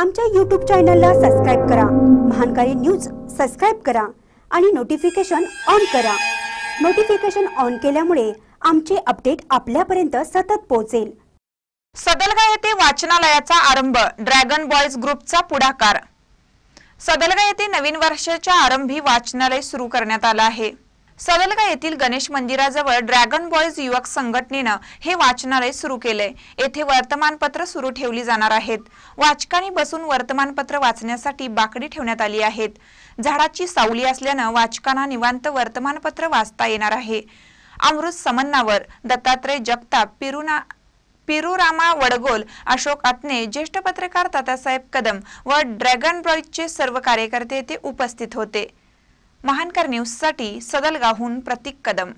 आमच्या यूट्यूब चॅनलला सबस्क्राईब करा महानकारी न्यूज सबस्क्राईब करा आणि नोटिफिकेशन ऑन करा नोटिफिकेशन ऑन केल्यामुळे आमचे अपडेट आपल्यापर्यंत सतत पोहोचेल सदलगा येथे वाचनालयाचा आरंभ ड्रॅगन बॉयज ग्रुपचा पुढाकार सदलगा येथे नवीन वर्षाच्या आरंभी वाचनालय सुरू करण्यात आलं आहे सदलगा येथील गणेश मंदिराजवळ ड्रॅगन बॉयज युवक संघटनेनं हे वाचनालय सुरू केले येथे वर्तमानपत्र सुरू ठेवली जाणार आहेत वाचकांनी बसून वर्तमानपत्र वाचण्यासाठी बाकडी ठेवण्यात आली आहेत झाडाची सावली असल्यानं वाचकांना निवांत वर्तमानपत्र वाचता येणार आहे अमृत समन्नावर दत्तात्रय जगताप पिरुना पिरुरामा वडगोल अशोक आत्ने ज्येष्ठ पत्रकार तातासाहेब कदम व ड्रॅगन बॉयजचे सर्व कार्यकर्ते येथे उपस्थित होते महानकर साठी सदलगावहून प्रतीक कदम